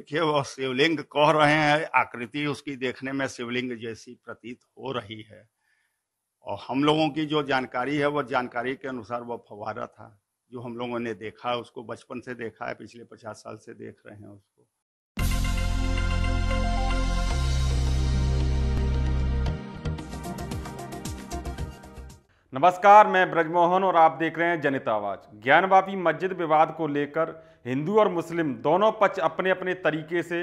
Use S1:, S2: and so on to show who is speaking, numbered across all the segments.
S1: देखिए वो शिवलिंग कह रहे हैं आकृति उसकी देखने में शिवलिंग जैसी प्रतीत हो रही है और हम लोगों की जो जानकारी है वो जानकारी के अनुसार वो फवारा था जो हम लोगों ने देखा उसको बचपन से देखा है पिछले पचास साल से देख रहे हैं उसको नमस्कार मैं ब्रजमोहन और आप देख रहे हैं जनता आवाज ज्ञानवापी मस्जिद विवाद को लेकर हिंदू और मुस्लिम दोनों पक्ष अपने अपने तरीके से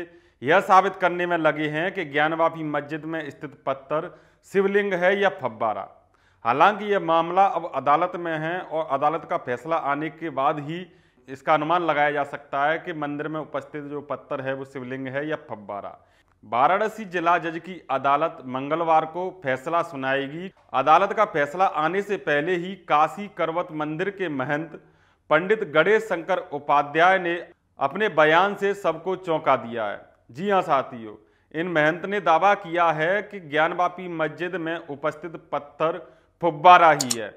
S1: यह साबित करने में लगे हैं कि ज्ञानवापी मस्जिद में स्थित पत्थर शिवलिंग है या फब्बारा हालांकि यह मामला अब अदालत में है और अदालत का फैसला आने के बाद ही इसका अनुमान लगाया जा सकता है कि मंदिर में उपस्थित जो पत्थर है वो शिवलिंग है या फब्बारा वाराणसी जिला जज की अदालत मंगलवार को फैसला सुनाएगी अदालत का फैसला आने से पहले ही काशी करवत मंदिर के महंत पंडित गणेश शंकर उपाध्याय ने अपने बयान से सबको चौंका दिया है जी हाँ साथियों इन महंत ने दावा किया है कि ज्ञानवापी मस्जिद में उपस्थित पत्थर फुब्बारा ही है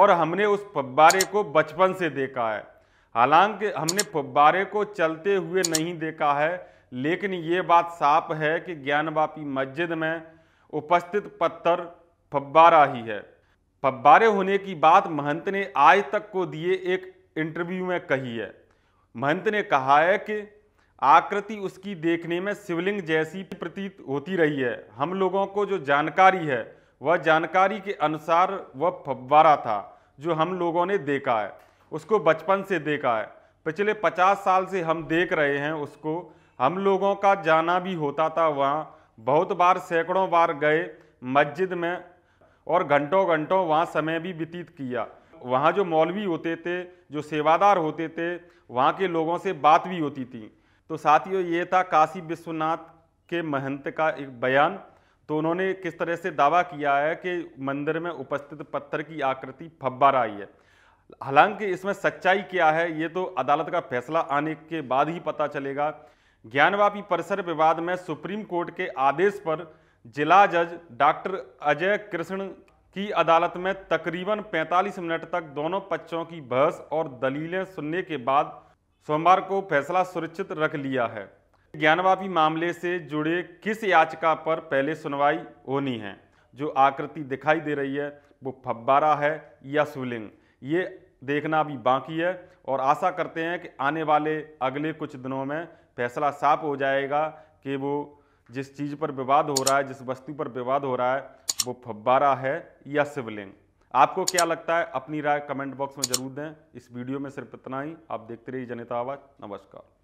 S1: और हमने उस फुब्बारे को बचपन से देखा है हालांकि हमने फुब्बारे को चलते हुए नहीं देखा है लेकिन ये बात साफ है कि ज्ञानवापी मस्जिद में उपस्थित पत्थर फब्बारा ही है फब्बारे होने की बात महंत ने आज तक को दिए एक इंटरव्यू में कही है महंत ने कहा है कि आकृति उसकी देखने में शिवलिंग जैसी प्रतीत होती रही है हम लोगों को जो जानकारी है वह जानकारी के अनुसार वह फब्बारा था जो हम लोगों ने देखा है उसको बचपन से देखा है पिछले पचास साल से हम देख रहे हैं उसको हम लोगों का जाना भी होता था वहाँ बहुत बार सैकड़ों बार गए मस्जिद में और घंटों घंटों वहाँ समय भी व्यतीत किया वहाँ जो मौलवी होते थे जो सेवादार होते थे वहाँ के लोगों से बात भी होती थी तो साथियों ये था काशी विश्वनाथ के महंत का एक बयान तो उन्होंने किस तरह से दावा किया है कि मंदिर में उपस्थित पत्थर की आकृति फब्बार आई है हालांकि इसमें सच्चाई क्या है ये तो अदालत का फैसला आने के बाद ही पता चलेगा ज्ञानवापी परिसर विवाद में सुप्रीम कोर्ट के आदेश पर जिला जज डॉक्टर अजय कृष्ण की अदालत में तकरीबन 45 मिनट तक दोनों पक्षों की बहस और दलीलें सुनने के बाद सोमवार को फैसला सुरक्षित रख लिया है ज्ञानवापी मामले से जुड़े किस याचिका पर पहले सुनवाई होनी है जो आकृति दिखाई दे रही है वो फब्बारा है या सुलिंग ये देखना अभी बाकी है और आशा करते हैं कि आने वाले अगले कुछ दिनों में फैसला साफ हो जाएगा कि वो जिस चीज़ पर विवाद हो रहा है जिस वस्तु पर विवाद हो रहा है वो फब्बारा है या शिवलिंग आपको क्या लगता है अपनी राय कमेंट बॉक्स में जरूर दें इस वीडियो में सिर्फ इतना ही आप देखते रहिए जनता आवाज़ नमस्कार